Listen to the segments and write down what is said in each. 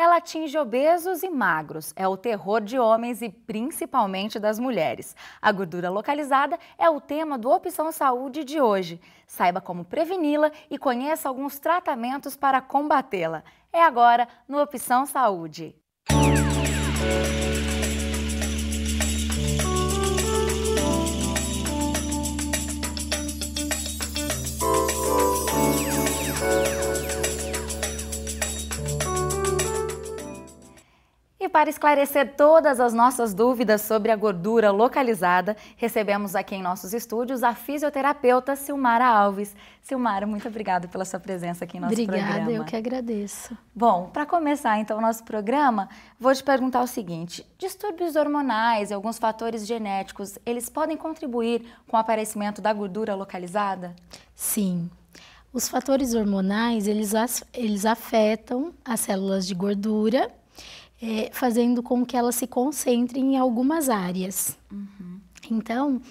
Ela atinge obesos e magros, é o terror de homens e principalmente das mulheres. A gordura localizada é o tema do Opção Saúde de hoje. Saiba como preveni-la e conheça alguns tratamentos para combatê-la. É agora no Opção Saúde. Música para esclarecer todas as nossas dúvidas sobre a gordura localizada, recebemos aqui em nossos estúdios a fisioterapeuta Silmara Alves. Silmara, muito obrigada pela sua presença aqui em nosso obrigada, programa. Obrigada, eu que agradeço. Bom, para começar então o nosso programa, vou te perguntar o seguinte: distúrbios hormonais e alguns fatores genéticos, eles podem contribuir com o aparecimento da gordura localizada? Sim, os fatores hormonais, eles, eles afetam as células de gordura é, fazendo com que ela se concentre em algumas áreas. Uhum. Então,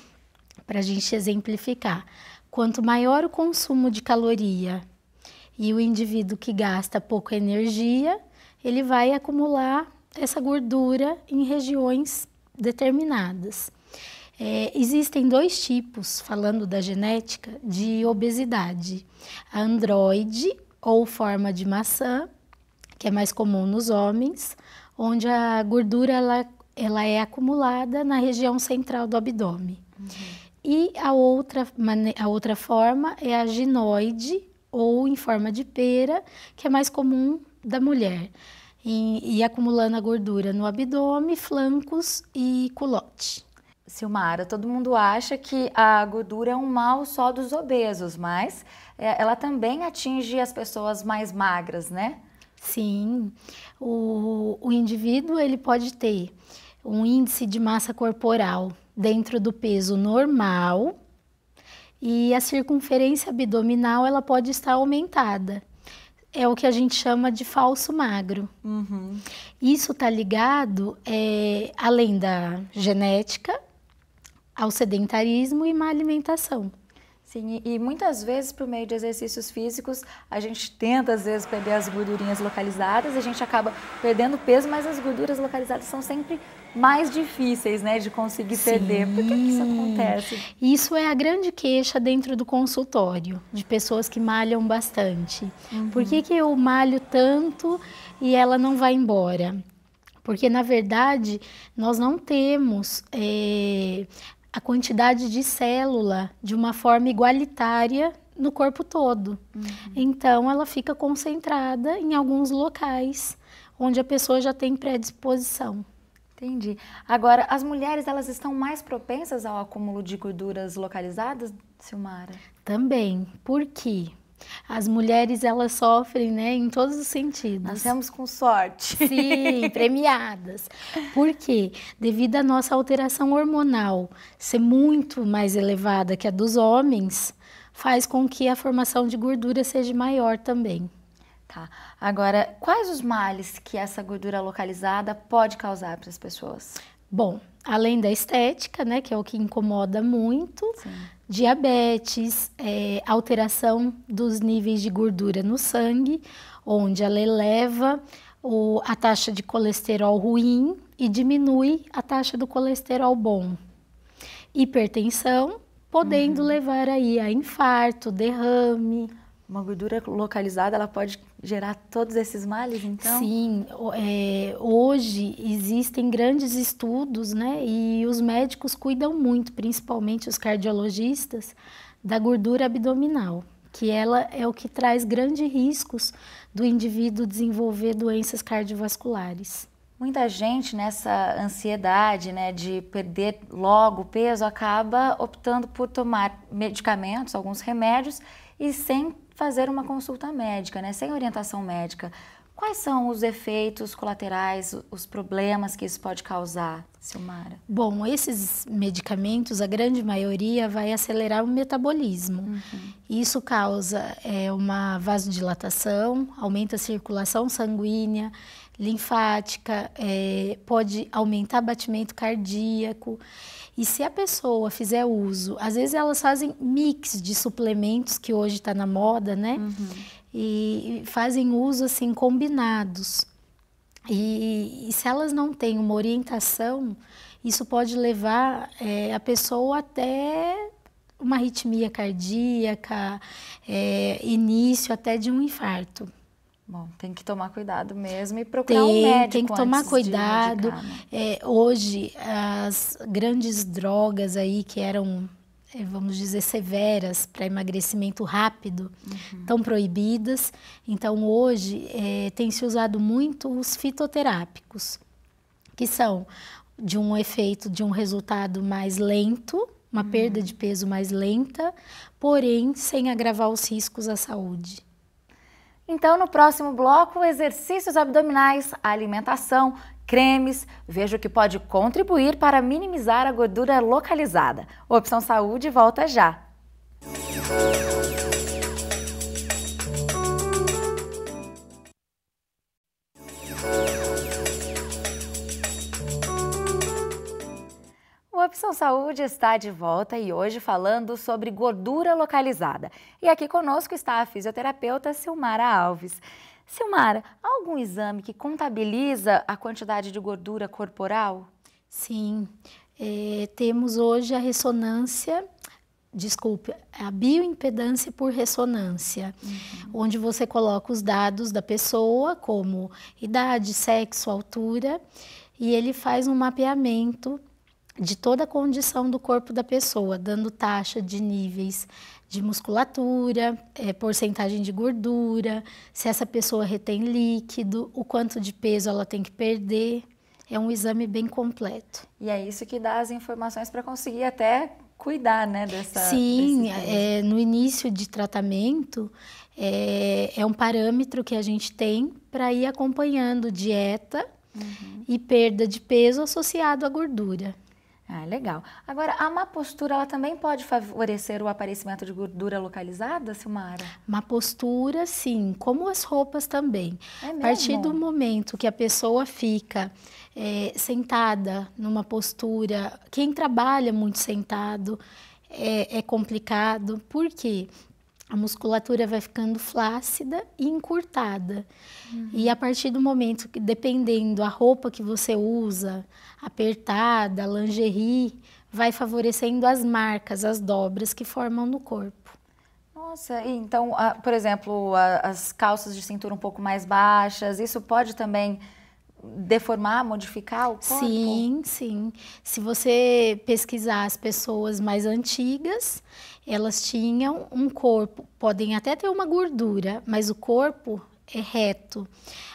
para a gente exemplificar, quanto maior o consumo de caloria e o indivíduo que gasta pouca energia, ele vai acumular essa gordura em regiões determinadas. É, existem dois tipos, falando da genética, de obesidade: a androide ou forma de maçã que é mais comum nos homens, onde a gordura ela, ela é acumulada na região central do abdômen. Uhum. E a outra, a outra forma é a ginoide, ou em forma de pera, que é mais comum da mulher, e, e acumulando a gordura no abdômen, flancos e culote. Silmara, todo mundo acha que a gordura é um mal só dos obesos, mas é, ela também atinge as pessoas mais magras, né? Sim, o, o indivíduo ele pode ter um índice de massa corporal dentro do peso normal e a circunferência abdominal ela pode estar aumentada. É o que a gente chama de falso magro. Uhum. Isso está ligado, é, além da genética, ao sedentarismo e má alimentação. Sim, e muitas vezes por meio de exercícios físicos, a gente tenta às vezes perder as gordurinhas localizadas, a gente acaba perdendo peso, mas as gorduras localizadas são sempre mais difíceis, né, de conseguir Sim. perder. Por que, que, isso acontece? Isso é a grande queixa dentro do consultório, de pessoas que malham bastante. Uhum. Por que, que eu malho tanto e ela não vai embora? Porque, na verdade, nós não temos é, a quantidade de célula de uma forma igualitária no corpo todo. Uhum. Então, ela fica concentrada em alguns locais onde a pessoa já tem predisposição. Entendi. Agora, as mulheres elas estão mais propensas ao acúmulo de gorduras localizadas, Silmara? Também. Por quê? As mulheres elas sofrem, né, em todos os sentidos. Nascemos com sorte. Sim, premiadas. Por quê? Devido à nossa alteração hormonal ser muito mais elevada que a dos homens, faz com que a formação de gordura seja maior também. Tá. Agora, quais os males que essa gordura localizada pode causar para as pessoas? Bom, além da estética, né, que é o que incomoda muito, Sim diabetes, é, alteração dos níveis de gordura no sangue, onde ela eleva o, a taxa de colesterol ruim e diminui a taxa do colesterol bom. Hipertensão, podendo uhum. levar aí a infarto, derrame. Uma gordura localizada, ela pode gerar todos esses males, então? Sim, é, hoje existem grandes estudos, né? E os médicos cuidam muito, principalmente os cardiologistas, da gordura abdominal, que ela é o que traz grandes riscos do indivíduo desenvolver doenças cardiovasculares. Muita gente nessa ansiedade né, de perder logo peso acaba optando por tomar medicamentos, alguns remédios, e sem fazer uma consulta médica, né, sem orientação médica. Quais são os efeitos colaterais, os problemas que isso pode causar, Silmara? Bom, esses medicamentos, a grande maioria, vai acelerar o metabolismo. Uhum. Isso causa é, uma vasodilatação, aumenta a circulação sanguínea, linfática, é, pode aumentar batimento cardíaco. E se a pessoa fizer uso, às vezes elas fazem mix de suplementos que hoje está na moda, né? Uhum. E fazem uso assim combinados. E, e, se elas não têm uma orientação, isso pode levar é, a pessoa até uma arritmia cardíaca, é, início até de um infarto. Bom, tem que tomar cuidado mesmo e procurar tem, um médico. Tem que tomar cuidado. Né? É, hoje, as grandes drogas aí que eram, é, vamos dizer, severas para emagrecimento rápido, uhum. estão proibidas. Então, hoje, é, tem se usado muito os fitoterápicos, que são de um efeito, de um resultado mais lento, uma uhum. perda de peso mais lenta, porém sem agravar os riscos à saúde. Então, no próximo bloco, exercícios abdominais, alimentação, cremes, veja o que pode contribuir para minimizar a gordura localizada. Opção Saúde volta já. Conexão Saúde está de volta e hoje falando sobre gordura localizada. E aqui conosco está a fisioterapeuta Silmara Alves. Silmara, há algum exame que contabiliza a quantidade de gordura corporal? Sim, é, temos hoje a ressonância desculpe, a bioimpedância por ressonância, uhum. onde você coloca os dados da pessoa, como idade, sexo, altura, e ele faz um mapeamento de toda a condição do corpo da pessoa, dando taxa de níveis de musculatura, é, porcentagem de gordura, se essa pessoa retém líquido, o quanto de peso ela tem que perder. É um exame bem completo. E é isso que dá as informações para conseguir até cuidar, né, dessa. Sim, é, no início de tratamento é, é um parâmetro que a gente tem para ir acompanhando dieta uhum. e perda de peso associado à gordura. Ah, legal. Agora, a má postura ela também pode favorecer o aparecimento de gordura localizada, Silmara? Má postura, sim, como as roupas também. É a partir do momento que a pessoa fica é, sentada numa postura, quem trabalha muito sentado é, é complicado, porque a musculatura vai ficando flácida e encurtada. Uhum. E a partir do momento que, dependendo a roupa que você usa, apertada, lingerie, vai favorecendo as marcas, as dobras que formam no corpo. Nossa, então, a, ah, por exemplo, a, as calças de cintura um pouco mais baixas, isso pode também deformar, modificar o corpo? Sim, sim. Se você pesquisar as pessoas mais antigas, elas tinham um corpo, podem até ter uma gordura, mas o corpo é reto.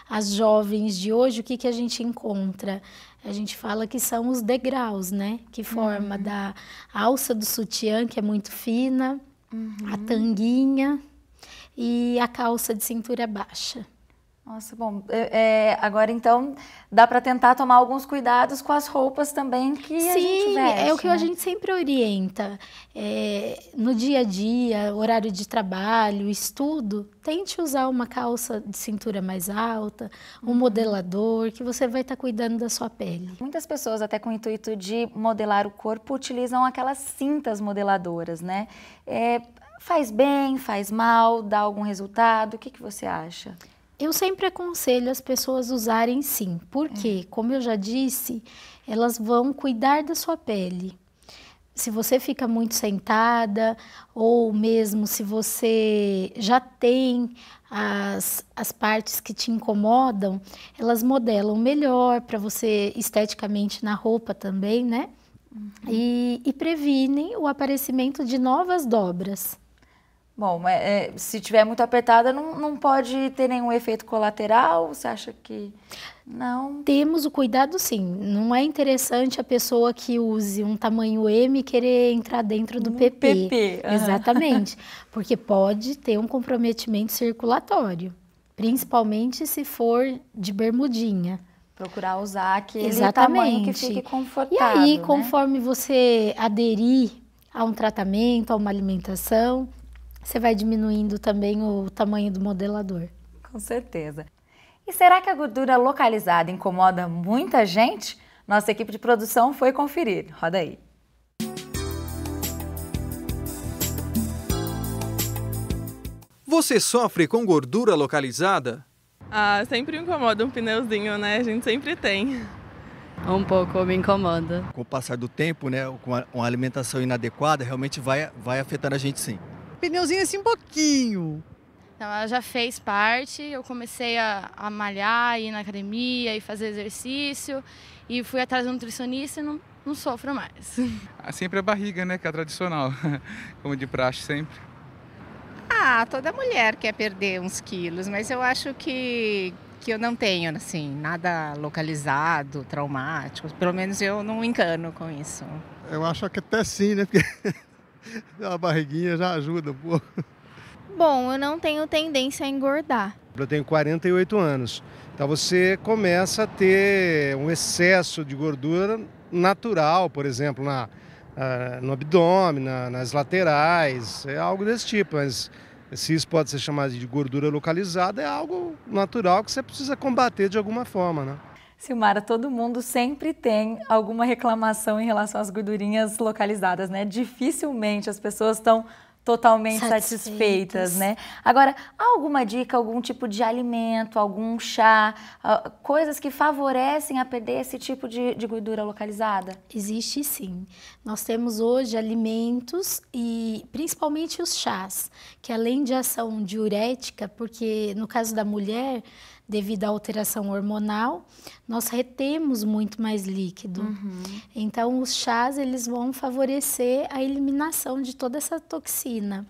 As jovens de hoje, o que, que a gente encontra? A gente fala que são os degraus, né? Que forma uhum. da alça do sutiã, que é muito fina, uhum. a tanguinha e a calça de cintura baixa. Nossa, bom. É, é, agora então dá para tentar tomar alguns cuidados com as roupas também que Sim, a gente veste. Sim, é o que né? a gente sempre orienta. É, no dia a dia, horário de trabalho, estudo, tente usar uma calça de cintura mais alta, um uhum. modelador, que você vai estar tá cuidando da sua pele. Muitas pessoas, até com o intuito de modelar o corpo, utilizam aquelas cintas modeladoras, né? É, faz bem, faz mal, dá algum resultado? O que, que você acha? Eu sempre aconselho as pessoas usarem sim, porque, é. como eu já disse, elas vão cuidar da sua pele. Se você fica muito sentada, ou mesmo se você já tem as, as partes que te incomodam, elas modelam melhor para você esteticamente na roupa também, né? Uhum. E, e previnem o aparecimento de novas dobras. Bom, é, é, se tiver muito apertada, não, não pode ter nenhum efeito colateral? Você acha que não? Temos o cuidado, sim. Não é interessante a pessoa que use um tamanho M querer entrar dentro do um PP. PP. Uhum. Exatamente. Porque pode ter um comprometimento circulatório, principalmente se for de bermudinha. Procurar usar aquele Exatamente. tamanho que fique confortável. E aí, né? conforme você aderir a um tratamento, a uma alimentação, você vai diminuindo também o tamanho do modelador. Com certeza. E será que a gordura localizada incomoda muita gente? Nossa equipe de produção foi conferir. Roda aí. Você sofre com gordura localizada? Ah, sempre incomoda um pneuzinho, né? A gente sempre tem. Um pouco me incomoda. Com o passar do tempo, né, com uma alimentação inadequada, realmente vai, vai afetando a gente sim pneuzinho assim um pouquinho. ela já fez parte, eu comecei a, a malhar, ir na academia e fazer exercício. E fui atrás do nutricionista e não, não sofro mais. Ah, sempre a barriga, né? Que é a tradicional, como de praxe sempre. Ah, toda mulher quer perder uns quilos, mas eu acho que, que eu não tenho, assim, nada localizado, traumático. Pelo menos eu não encano com isso. Eu acho que até sim, né? Porque a barriguinha já ajuda um pouco. Bom, eu não tenho tendência a engordar. Eu tenho 48 anos. Então você começa a ter um excesso de gordura natural, por exemplo, na, no abdômen, na, nas laterais, é algo desse tipo. Mas se isso pode ser chamado de gordura localizada, é algo natural que você precisa combater de alguma forma, né? Silmara, todo mundo sempre tem alguma reclamação em relação às gordurinhas localizadas, né? Dificilmente as pessoas estão totalmente satisfeitas. né? Agora, alguma dica, algum tipo de alimento, algum chá, ah, coisas que favorecem a perder esse tipo de, de, gordura localizada? Existe sim. Nós temos hoje alimentos e principalmente os chás, que além de ação diurética, porque no caso da mulher, devido à alteração hormonal, nós retemos muito mais líquido. Uhum. Então, os chás eles vão favorecer a eliminação de toda essa toxina.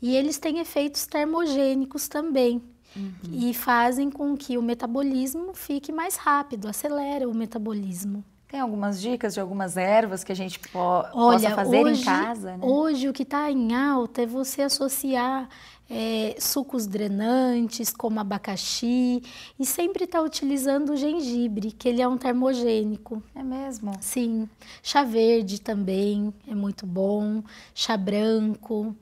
E eles têm efeitos termogênicos também. Uhum. E fazem com que o metabolismo fique mais rápido, acelera o metabolismo. Tem algumas dicas de algumas ervas que a gente po Olha, possa fazer hoje, em casa? Né? Hoje o que está em alta é você associar é, sucos drenantes, como abacaxi, e sempre está utilizando o gengibre, que ele é um termogênico. É mesmo? Sim. Chá verde também é muito bom, chá branco,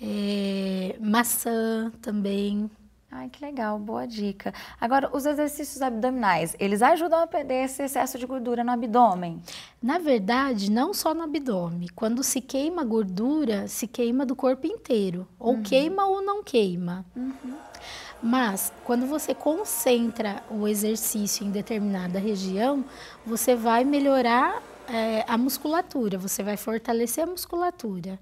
é, maçã também. Ai, que legal, boa dica. Agora, os exercícios abdominais, eles ajudam a perder esse excesso de gordura no abdômen? Na verdade, não só no abdômen. Quando se queima gordura, se queima do corpo inteiro. Ou uhum. queima ou não queima. Uhum. Mas, quando você concentra o exercício em determinada região, você vai melhorar é, a musculatura, você vai fortalecer a musculatura.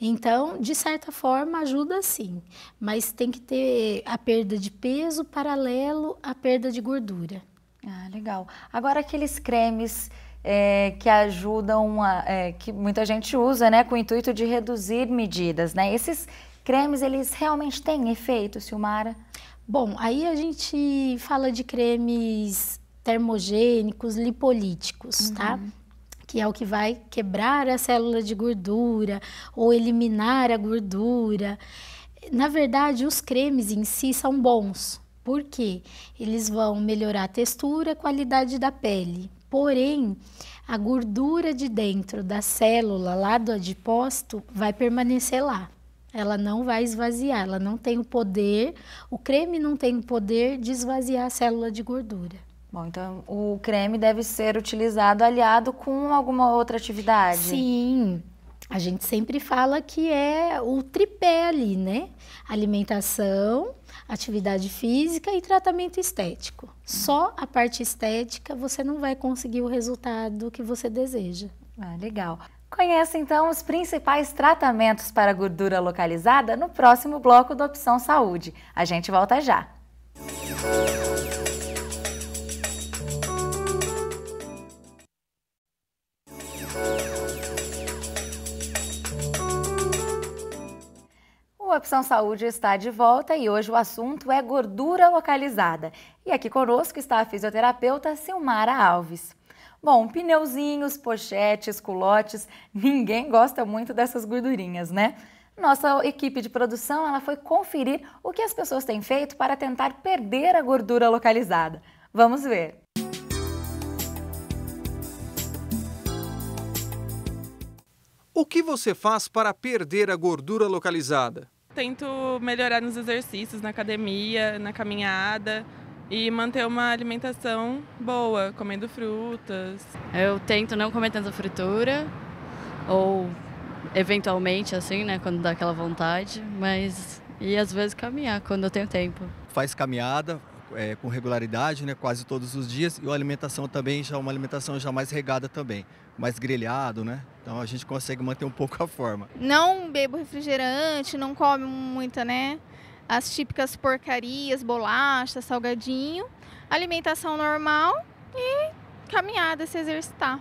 Então, de certa forma, ajuda sim, mas tem que ter a perda de peso paralelo à perda de gordura. Ah, legal. Agora, aqueles cremes é, que ajudam, a, é, que muita gente usa, né, com o intuito de reduzir medidas, né? Esses cremes, eles realmente têm efeito, Silmara? Bom, aí a gente fala de cremes termogênicos, lipolíticos, tá? uhum. tá? que é o que vai quebrar a célula de gordura ou eliminar a gordura. Na verdade, os cremes em si são bons, porque eles vão melhorar a textura, a qualidade da pele. Porém, a gordura de dentro da célula, lá do adipócito, vai permanecer lá. Ela não vai esvaziar, ela não tem o poder, o creme não tem o poder de esvaziar a célula de gordura. Bom, então o creme deve ser utilizado aliado com alguma outra atividade. Sim. A gente sempre fala que é o tripé ali, né? Alimentação, atividade física e tratamento estético. Só a parte estética você não vai conseguir o resultado que você deseja. Ah, legal. Conheça então os principais tratamentos para gordura localizada no próximo bloco do Opção Saúde. A gente volta já. Música Opção Saúde está de volta e hoje o assunto é gordura localizada. E aqui conosco está a fisioterapeuta Silmara Alves. Bom, pneuzinhos, pochetes, culotes, ninguém gosta muito dessas gordurinhas, né? Nossa equipe de produção ela foi conferir o que as pessoas têm feito para tentar perder a gordura localizada. Vamos ver. O que você faz para perder a gordura localizada? Tento melhorar nos exercícios, na academia, na caminhada e manter uma alimentação boa, comendo frutas. Eu tento não comer tanta fritura ou eventualmente assim, né, quando dá aquela vontade, mas e às vezes caminhar quando eu tenho tempo. Faz caminhada, é, com regularidade, né, quase todos os dias, e a alimentação também já uma alimentação já mais regada também, mais grelhado, né? Então a gente consegue manter um pouco a forma. Não bebo refrigerante, não come muita, né? As típicas porcarias, bolacha, salgadinho, alimentação normal e caminhada, se exercitar.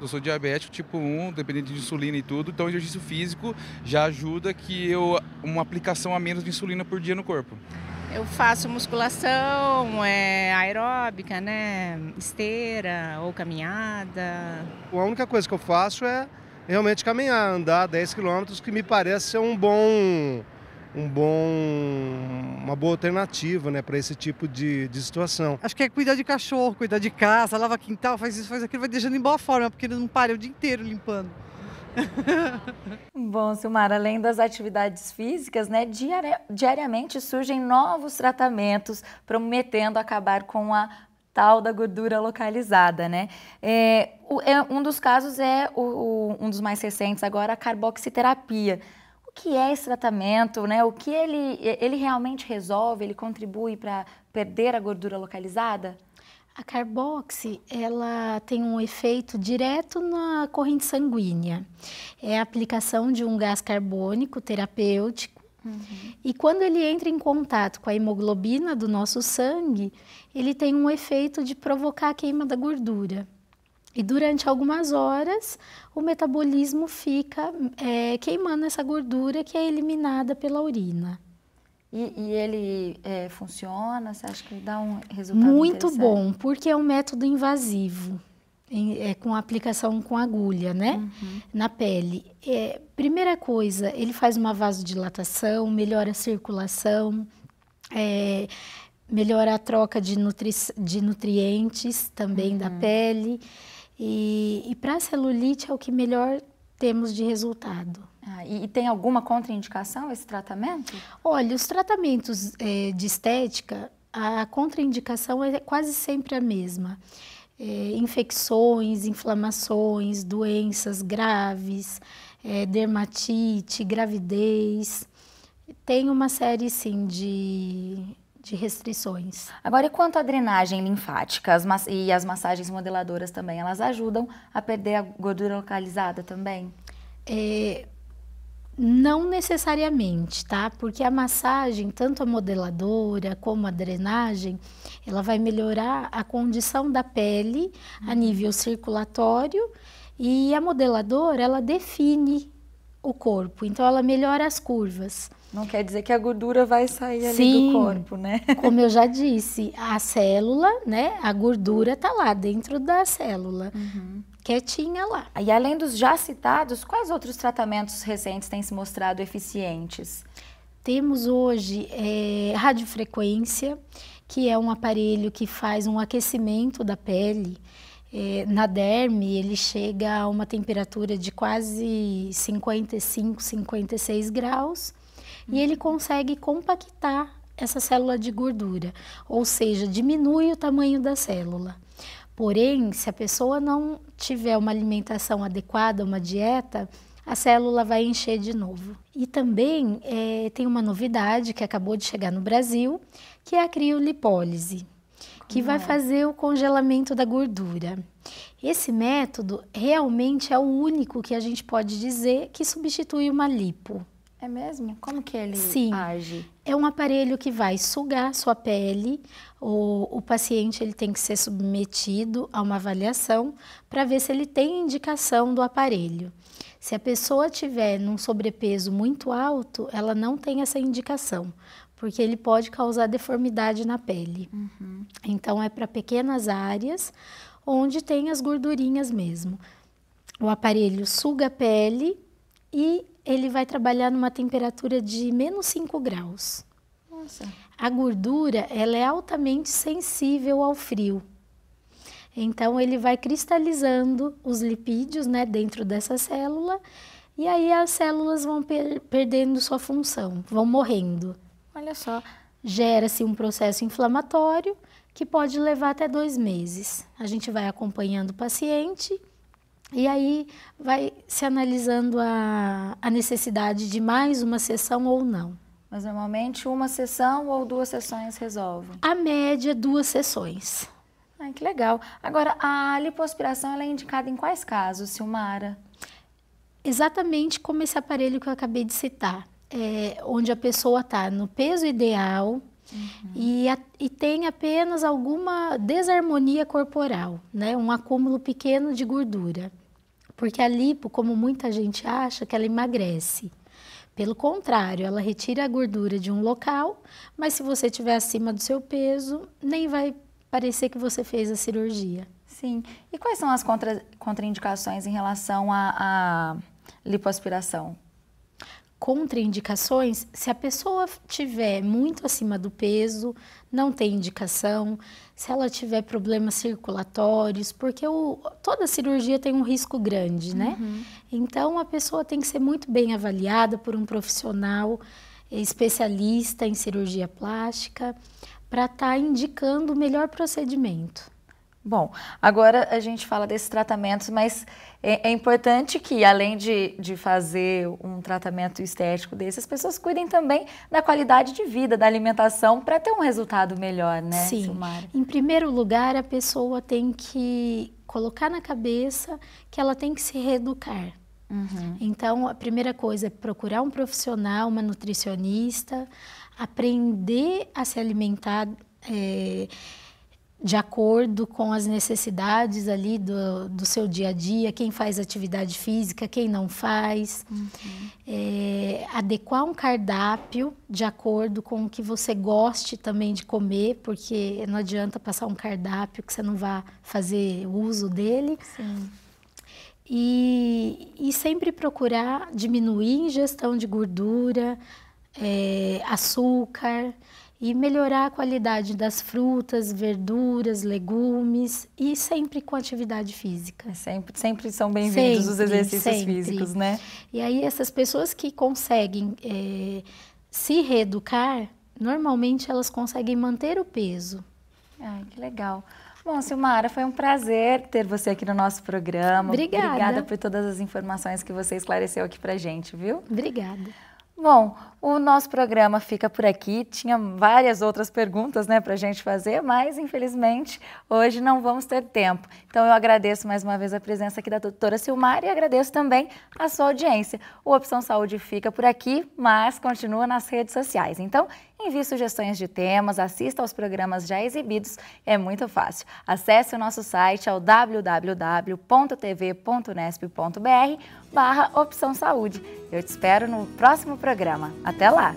Eu sou diabético tipo 1, dependente de insulina e tudo, então o exercício físico já ajuda que eu uma aplicação a menos de insulina por dia no corpo. Eu faço musculação, é, aeróbica, né? Esteira ou caminhada. A única coisa que eu faço é realmente caminhar, andar 10 quilômetros, que me parece ser um bom, um bom, uma boa alternativa, né, para esse tipo de, de situação. Acho que é cuidar de cachorro, cuidar de casa, lava quintal, faz isso, faz aquilo, vai deixando em boa forma, porque ele não para o dia inteiro limpando. Bom, Silmar, além das atividades físicas, né, diariamente surgem novos tratamentos prometendo acabar com a tal da gordura localizada, né? É, é um dos casos é o, um dos mais recentes agora, a carboxiterapia. O que é esse tratamento, né? O que ele, ele realmente resolve, ele contribui para perder a gordura localizada? A carboxi, ela tem um efeito direto na corrente sanguínea. É a aplicação de um gás carbônico terapêutico. Uhum. E quando ele entra em contato com a hemoglobina do nosso sangue, ele tem um efeito de provocar a queima da gordura. E durante algumas horas, o metabolismo fica é, queimando essa gordura que é eliminada pela urina. E, e ele é, funciona? Você acha que dá um resultado Muito bom, porque é um método invasivo. é, com aplicação com agulha, né? Uhum. Na pele. É, primeira coisa, ele faz uma vasodilatação, melhora a circulação, é, melhora a troca de, nutri de nutrientes também uhum. da pele. E, e para celulite é o que melhor temos de resultado. Ah, e, e, tem alguma contraindicação esse tratamento? Olha, os tratamentos é, de estética, a contraindicação é quase sempre a mesma. É, infecções, inflamações, doenças graves, é, dermatite, gravidez. Tem uma série, sim, de, de restrições. Agora, e quanto à drenagem linfática as e as massagens modeladoras também, elas ajudam a perder a gordura localizada também? É, não necessariamente, tá? Porque a massagem, tanto a modeladora como a drenagem, ela vai melhorar a condição da pele uhum. a nível circulatório e a modeladora, ela define o corpo, então ela melhora as curvas. Não quer dizer que a gordura vai sair ali do corpo, né? Como eu já disse, a célula, né? A gordura tá lá dentro da célula. Uhum quietinha lá. E além dos já citados, quais outros tratamentos recentes têm se mostrado eficientes? Temos hoje é, radiofrequência, que é um aparelho que faz um aquecimento da pele. É, na derme, ele chega a uma temperatura de quase 55, 56 graus e ele consegue compactar essa célula de gordura, ou seja, diminui o tamanho da célula. Porém, se a pessoa não tiver uma alimentação adequada, uma dieta, a célula vai encher de novo. E também é, tem uma novidade que acabou de chegar no Brasil, que é a criolipólise, Como que é? vai fazer o congelamento da gordura. Esse método realmente é o único que a gente pode dizer que substitui uma lipo. É mesmo? Como que ele Sim, age? É um aparelho que vai sugar sua pele, o, o paciente ele tem que ser submetido a uma avaliação para ver se ele tem indicação do aparelho. Se a pessoa tiver num sobrepeso muito alto, ela não tem essa indicação, porque ele pode causar deformidade na pele. Uhum. Então é para pequenas áreas onde tem as gordurinhas mesmo. O aparelho suga a pele e ele vai trabalhar numa temperatura de menos 5 graus. Nossa. A gordura, ela é altamente sensível ao frio. Então ele vai cristalizando os lipídios, né, dentro dessa célula, e aí as células vão per perdendo sua função, vão morrendo. Olha só. Gera-se um processo inflamatório que pode levar até dois meses. A gente vai acompanhando o paciente e aí vai se analisando a, a necessidade de mais uma sessão ou não. Mas normalmente uma sessão ou duas sessões resolvem? A média, duas sessões. Ai, que legal. Agora, a lipoaspiração é indicada em quais casos, Silmara? Exatamente como esse aparelho que eu acabei de citar. É, onde a pessoa está no peso ideal uhum. e, a, e, tem apenas alguma desarmonia corporal, né? um acúmulo pequeno de gordura. Porque a lipo, como muita gente acha, que ela emagrece. Pelo contrário, ela retira a gordura de um local, mas se você estiver acima do seu peso, nem vai parecer que você fez a cirurgia. Sim. E quais são as contra, contraindicações em relação à lipoaspiração? contraindicações, se a pessoa tiver muito acima do peso, não tem indicação, se ela tiver problemas circulatórios, porque o, toda cirurgia tem um risco grande, né? Uhum. Então a pessoa tem que ser muito bem avaliada por um profissional especialista em cirurgia plástica para estar tá indicando o melhor procedimento. Bom, agora a gente fala desses tratamentos, mas é, é, importante que, além de, de fazer um tratamento estético desse, as pessoas cuidem também da qualidade de vida, da alimentação, para ter um resultado melhor, né, Sim. Em primeiro lugar, a pessoa tem que colocar na cabeça que ela tem que se reeducar. Uhum. Então, a primeira coisa é procurar um profissional, uma nutricionista, aprender a se alimentar. É, de acordo com as necessidades ali do, do seu dia a dia, quem faz atividade física, quem não faz. Uhum. É, adequar um cardápio de acordo com o que você goste também de comer, porque não adianta passar um cardápio que você não vá fazer uso dele. Sim. E, e sempre procurar diminuir a ingestão de gordura, é, açúcar e melhorar a qualidade das frutas, verduras, legumes e sempre com atividade física. É sempre, sempre são bem-vindos os exercícios sempre. físicos, né? E aí essas pessoas que conseguem é, se reeducar, normalmente elas conseguem manter o peso. Ai, que legal. Bom, Silmara, foi um prazer ter você aqui no nosso programa. Obrigada. Obrigada por todas as informações que você esclareceu aqui pra gente, viu? Obrigada. Bom, o nosso programa fica por aqui. Tinha várias outras perguntas né, para a gente fazer, mas infelizmente hoje não vamos ter tempo. Então eu agradeço mais uma vez a presença aqui da doutora Silmar e agradeço também a sua audiência. O Opção Saúde fica por aqui, mas continua nas redes sociais. Então envie sugestões de temas, assista aos programas já exibidos, é muito fácil. Acesse o nosso site ao é www.tv.nesp.br barra Opção Saúde. Eu te espero no próximo programa. Até lá!